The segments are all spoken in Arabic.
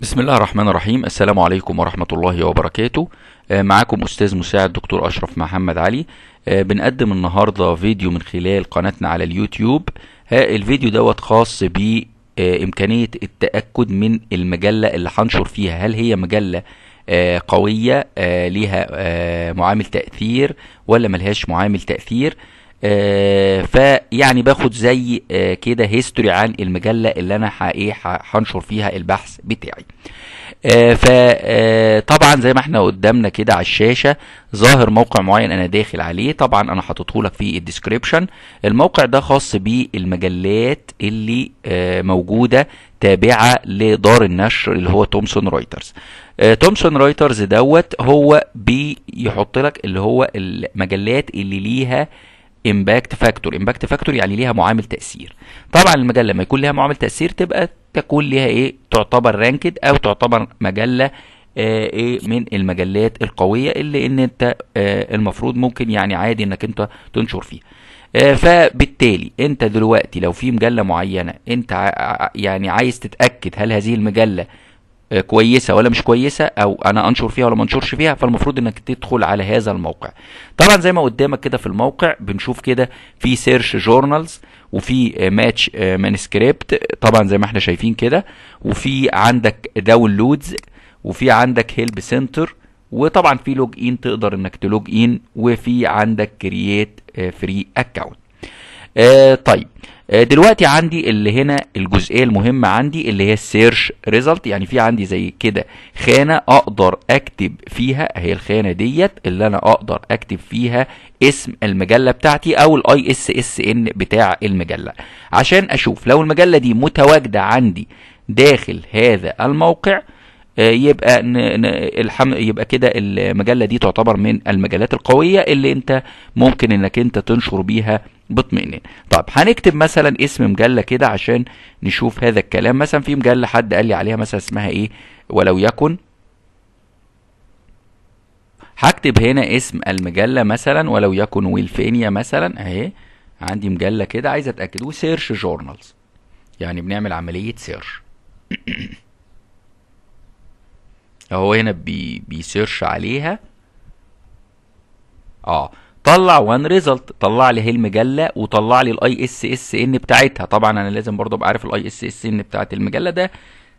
بسم الله الرحمن الرحيم السلام عليكم ورحمة الله وبركاته آه، معاكم أستاذ مساعد دكتور أشرف محمد علي آه، بنقدم النهاردة فيديو من خلال قناتنا على اليوتيوب آه، الفيديو دوت خاص بإمكانية التأكد من المجلة اللي هنشر فيها هل هي مجلة قوية ليها معامل تأثير ولا ملهاش معامل تأثير آه فيعني باخد زي آه كده هيستوري عن المجله اللي انا ايه هنشر فيها البحث بتاعي آه فطبعا آه، زي ما احنا قدامنا كده على الشاشه ظاهر موقع معين انا داخل عليه طبعا انا حاططه لك في الديسكريبشن الموقع ده خاص بالمجلات اللي آه، موجوده تابعه لدار النشر اللي هو تومسون رايترز تومسون رايترز دوت هو بيحط لك اللي هو المجلات اللي ليها امباكت فاكتور امباكت فاكتور يعني ليها معامل تاثير طبعا المجله لما يكون ليها معامل تاثير تبقى تكون ليها ايه تعتبر رانكد او تعتبر مجله آه، ايه من المجلات القويه اللي ان انت اه المفروض ممكن يعني عادي انك انت تنشر فيها اه فبالتالي انت دلوقتي لو في مجله معينه انت يعني عايز تتاكد هل هذه المجله آه، كويسه ولا مش كويسه او انا انشر فيها ولا ما انشرش فيها فالمفروض انك تدخل على هذا الموقع طبعا زي ما قدامك كده في الموقع بنشوف كده في سيرش جورنالز وفي ماتش آه، مانسكريبت آه، طبعا زي ما احنا شايفين كده وفي عندك داونلودز وفي عندك هيلب سنتر وطبعا في لوج ان تقدر انك تلوج ان وفي عندك كرييت فري اكونت طيب آه، دلوقتي عندي اللي هنا الجزئيه المهمه عندي اللي هي السيرش ريزلت يعني في عندي زي كده خانه اقدر اكتب فيها هي الخانه ديت اللي انا اقدر اكتب فيها اسم المجله بتاعتي او الاي اس اس ان بتاع المجله عشان اشوف لو المجله دي متواجده عندي داخل هذا الموقع آه، يبقى الحم... يبقى كده المجله دي تعتبر من المجلات القويه اللي انت ممكن انك انت تنشر بيها باطمئنان طب هنكتب مثلا اسم مجله كده عشان نشوف هذا الكلام مثلا في مجله حد قال لي عليها مثلا اسمها ايه ولو يكن هكتب هنا اسم المجله مثلا ولو يكن ويلفينيا مثلا اهي عندي مجله كده عايز اتاكد وسيرش جورنالز يعني بنعمل عمليه سيرش اهو هنا بي بيسيرش عليها اه طلع وان ريزلت طلع لي هي المجله وطلع لي الاي اس اس ان بتاعتها طبعا انا لازم برضو ابقى عارف الاي اس اس ان بتاعت المجله ده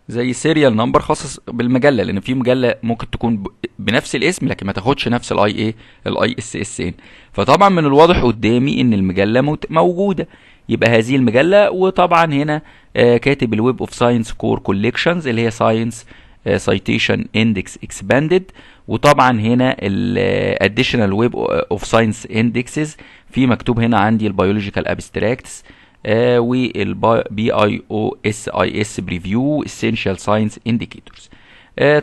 زي سيريال نمبر خاص بالمجله لان في مجله ممكن تكون بنفس الاسم لكن ما تاخدش نفس الاي ايه الاي اس اس ان فطبعا من الواضح قدامي ان المجله موجوده يبقى هذه المجله وطبعا هنا آه كاتب الويب اوف ساينس كور كوليكشنز اللي هي ساينس سايتيشن اندكس اكسباندد وطبعا هنا الاديشنال ويب اوف ساينس اندكسز في مكتوب هنا عندي البيولوجيكال ابستراكتس والبي اي او اس اي اس بريفيو اسينشال ساينس انديكيتورز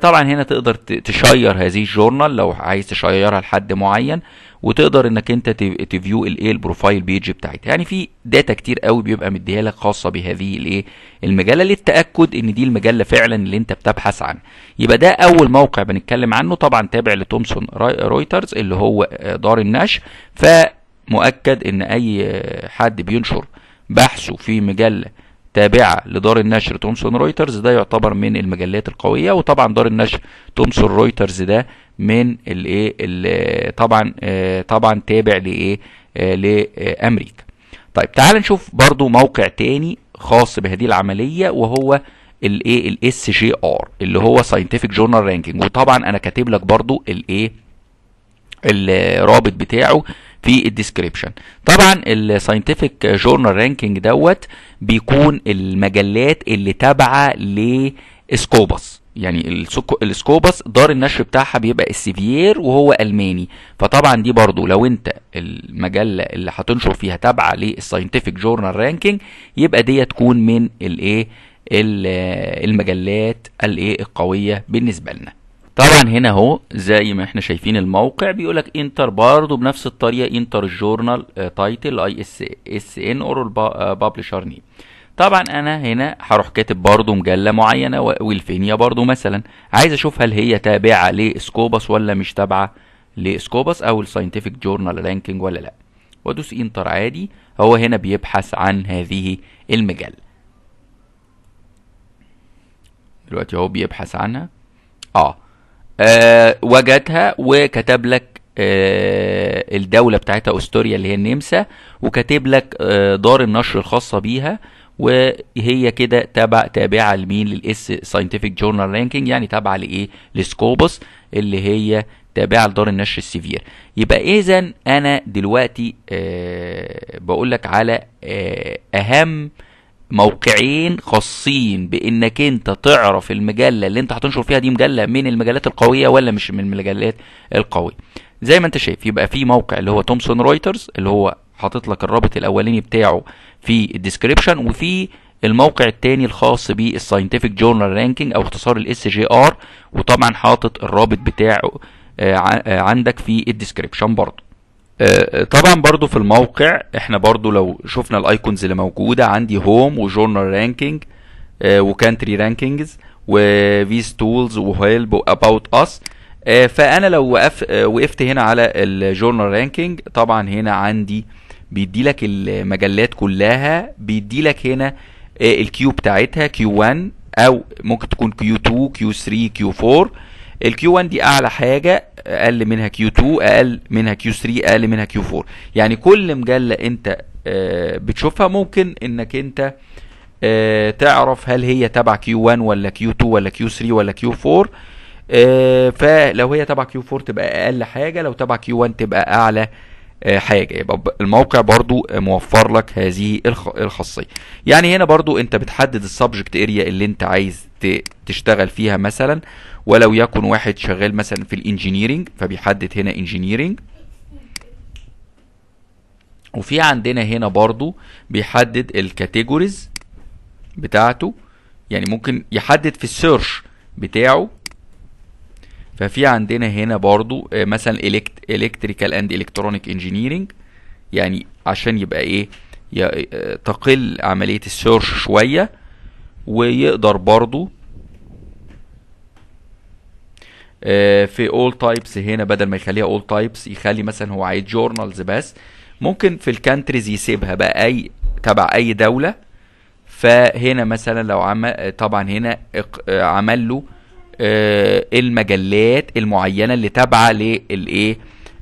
طبعا هنا تقدر تشير هذه الجورنال لو عايز تشيرها لحد معين وتقدر انك انت تفيو الايه البروفايل بيج بتاعتها يعني في داتا كتير قوي بيبقى مديها لك خاصه بهذه الايه المجله للتاكد ان دي المجله فعلا اللي انت بتبحث عنها يبقى ده اول موقع بنتكلم عنه طبعا تابع لتومسون رويترز اللي هو دار النشر فمؤكد ان اي حد بينشر بحثه في مجله تابعة لدار النشر تومسون رويترز ده يعتبر من المجلات القوية وطبعا دار النشر تومسون رويترز ده من الايه طبعا آه، طبعا تابع لايه آه، لامريكا طيب تعال نشوف برضو موقع تاني خاص بهذه العمليه وهو الايه الاس جي ار اللي هو ساينتفك جورنال رانكينج وطبعا انا كاتب لك برضو الايه الرابط بتاعه في الديسكريبشن طبعا الساينتفك جورنال رانكينج دوت بيكون المجلات اللي تابعه لسكوبس يعني السكوبس دار النشر بتاعها بيبقى السيفير وهو الماني فطبعا دي برضو لو انت المجله اللي هتنشر فيها تابعه للساينتفك جورنال رانكينج يبقى دي تكون من الايه المجلات الايه القويه بالنسبه لنا طبعا هنا اهو زي ما احنا شايفين الموقع بيقول لك انتر برضو بنفس الطريقه انتر الجورنال تايتل اي اس اس ان اور بابلشر نيم طبعا انا هنا هروح كاتب برضو مجله معينه والفينيا برضو مثلا عايز اشوف هل هي تابعه لسكوبس ولا مش تابعه لسكوبس او الساينتفك جورنال رانكينج ولا لا وادوس انتر عادي هو هنا بيبحث عن هذه المجله دلوقتي هو بيبحث عنها اه, آه وجدها وكتب لك آه الدولة بتاعتها استوريا اللي هي النمسا وكاتب لك آه دار النشر الخاصة بيها وهي كده تابع تابعه لمين للاس ساينتفك جورنال رانكينج يعني تابعه لايه لسكوبس اللي هي تابعه لدار النشر السيفير يبقى اذا انا دلوقتي أه بقول لك على أه اهم موقعين خاصين بانك انت تعرف المجله اللي انت هتنشر فيها دي مجله من المجلات القويه ولا مش من المجلات القويه زي ما انت شايف يبقى في موقع اللي هو تومسون رويترز اللي هو حاطط لك الرابط الاولاني بتاعه في الديسكريبشن وفي الموقع الثاني الخاص بالساينتفك جورنال رانكينج او اختصار الاس جي ار وطبعا حاطط الرابط بتاعه آه، آه، عندك في الديسكريبشن برضه آه، طبعا برضو في الموقع احنا برضو لو شفنا الايكونز اللي موجوده عندي هوم وجورنال رانكينج وكانتري رانكينجز وفيز تولز وهيلب اباوت اس فانا لو وقفت هنا على الجورنال رانكينج طبعا هنا عندي بيديلك المجلات كلها بيديلك هنا آه، الكيو بتاعتها كيو 1 او ممكن تكون كيو 2 كيو 3 كيو 4 الكيو 1 دي اعلى حاجه اقل منها كيو 2 اقل منها كيو 3 اقل منها كيو 4 يعني كل مجله انت آه، بتشوفها ممكن انك انت آه، تعرف هل هي تبع كيو 1 ولا كيو 2 ولا كيو 3 ولا كيو 4 فلو هي تبع كيو 4 تبقى اقل حاجه لو تبع كيو 1 تبقى اعلى آه، حاجه يبقى الموقع برضو موفر لك هذه الخاصيه يعني هنا برضو انت بتحدد السبجكت اريا اللي انت عايز تشتغل فيها مثلا ولو يكن واحد شغال مثلا في الانجينيرينج فبيحدد هنا انجينيرينج وفي عندنا هنا برضو بيحدد الكاتيجوريز بتاعته يعني ممكن يحدد في السيرش بتاعه ففي عندنا هنا برضو آه، مثلا الكتريكال اند الكترونيك انجينيرنج يعني عشان يبقى ايه آه، تقل عمليه السيرش شويه ويقدر برضو آه، في اول تايبس هنا بدل ما يخليها اول تايبس يخلي مثلا هو عايز جورنالز بس ممكن في الكانتريز يسيبها بقى اي تبع اي دوله فهنا مثلا لو عمل طبعا هنا عمل له آه، المجلات المعينه اللي تابعه للايه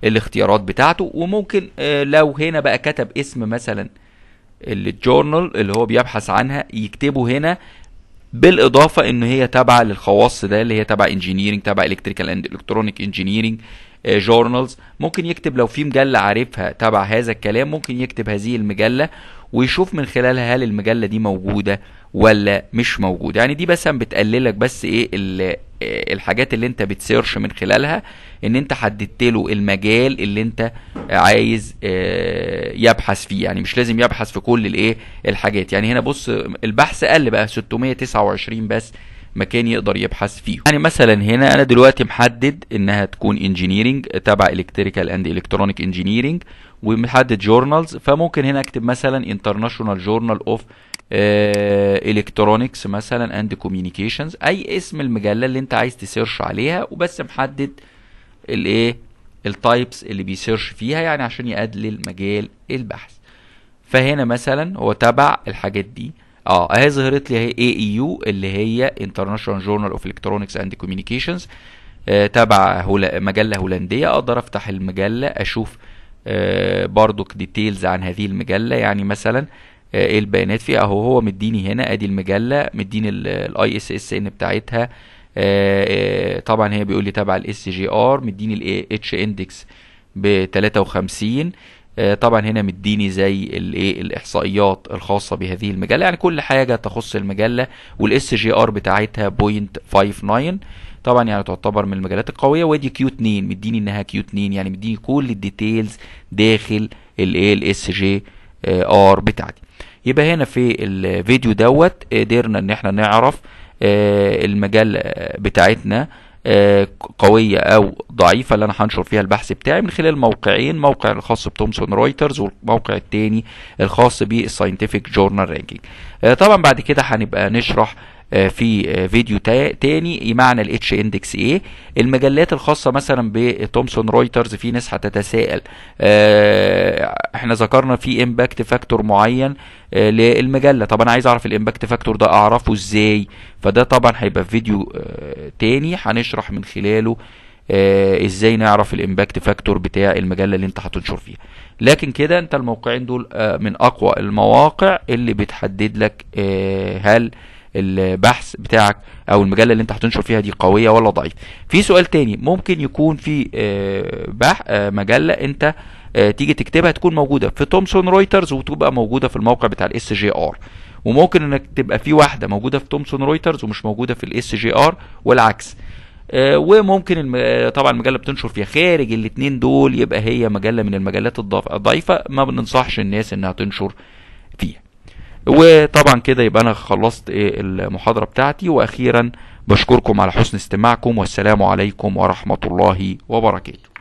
الاختيارات بتاعته وممكن آه، لو هنا بقى كتب اسم مثلا الجورنال اللي هو بيبحث عنها يكتبه هنا بالاضافه ان هي تابعه للخواص ده اللي هي تابع انجينيرنج تابع الكتريكال اند الكترونيك انجينيرنج جورنالز ممكن يكتب لو في مجله عارفها تبع هذا الكلام ممكن يكتب هذه المجله ويشوف من خلالها هل المجله دي موجوده ولا مش موجود يعني دي مثلا بتقللك بس ايه آه، الحاجات اللي انت بتسيرش من خلالها ان انت حددت له المجال اللي انت عايز آه، يبحث فيه يعني مش لازم يبحث في كل الايه الحاجات يعني هنا بص البحث قل بقى 629 بس مكان يقدر يبحث فيه يعني مثلا هنا انا دلوقتي محدد انها تكون انجينيرنج تبع الكتريكال اند الكترونيك انجينيرنج ومحدد جورنالز فممكن هنا اكتب مثلا انترناشونال جورنال اوف الكترونكس آه، مثلا اند كوميونيكيشنز اي اسم المجله اللي انت عايز تسيرش عليها وبس محدد الايه التايبس اللي بيسيرش فيها يعني عشان يقلل مجال البحث فهنا مثلا هو تبع الحاجات دي اه اهي ظهرت لي اهي اي يو e اللي هي انترناشونال جورنال اوف الكترونكس اند كوميونيكيشنز تبع هول... مجله هولنديه اقدر افتح المجله اشوف آه برضك ديتيلز عن هذه المجله يعني مثلا ايه البيانات فيه اهو هو مديني هنا ادي المجله مديني الاي اس اس ان بتاعتها آه، آه، طبعا هي بيقول لي تابعه الاس جي ار مديني الاتش اندكس ب 53 آه، طبعا هنا مديني زي الايه الاحصائيات الخاصه بهذه المجله يعني كل حاجه تخص المجله والاس جي ار بتاعتها 0.59 طبعا يعني تعتبر من المجالات القويه وادي كيو 2 مديني انها كيو 2 يعني مديني كل الديتيلز داخل الايه الاس جي ار بتاعتي يبقى هنا في الفيديو دوت قدرنا ان احنا نعرف آه، المجال آه، بتاعتنا آه، قوية أو ضعيفة اللي أنا هنشر فيها البحث بتاعي من خلال موقعين موقع الخاص بتومسون رويترز والموقع التاني الخاص بالساينتفك جورنال رانكينج طبعا بعد كده هنبقى نشرح آه، في آه، فيديو تاني معنى الاتش اندكس ايه المجلات الخاصه مثلا بتومسون رويترز في ناس هتتساءل آه، احنا ذكرنا في امباكت فاكتور معين للمجله طب انا عايز اعرف الامباكت فاكتور ده اعرفه ازاي فده طبعا هيبقى في فيديو تاني هنشرح من خلاله آه ازاي نعرف الامباكت فاكتور بتاع المجله اللي انت هتنشر فيها لكن كده انت الموقعين دول آه من اقوى المواقع اللي بتحدد لك آه هل البحث بتاعك او المجله اللي انت هتنشر فيها دي قويه ولا ضعيفه في سؤال تاني ممكن يكون في آه، بح آه، مجله انت آه، تيجي تكتبها تكون موجوده في تومسون رويترز وتبقى موجوده في الموقع بتاع الاس جي ار وممكن انك تبقى في واحده موجوده في تومسون رويترز ومش موجوده في الاس جي ار والعكس وممكن طبعا المجله بتنشر فيها خارج الاثنين دول يبقى هي مجله من المجلات الضعيفه ما بننصحش الناس انها تنشر فيها وطبعا كده يبقى انا خلصت إيه المحاضرة بتاعتي واخيرا بشكركم على حسن استماعكم والسلام عليكم ورحمة الله وبركاته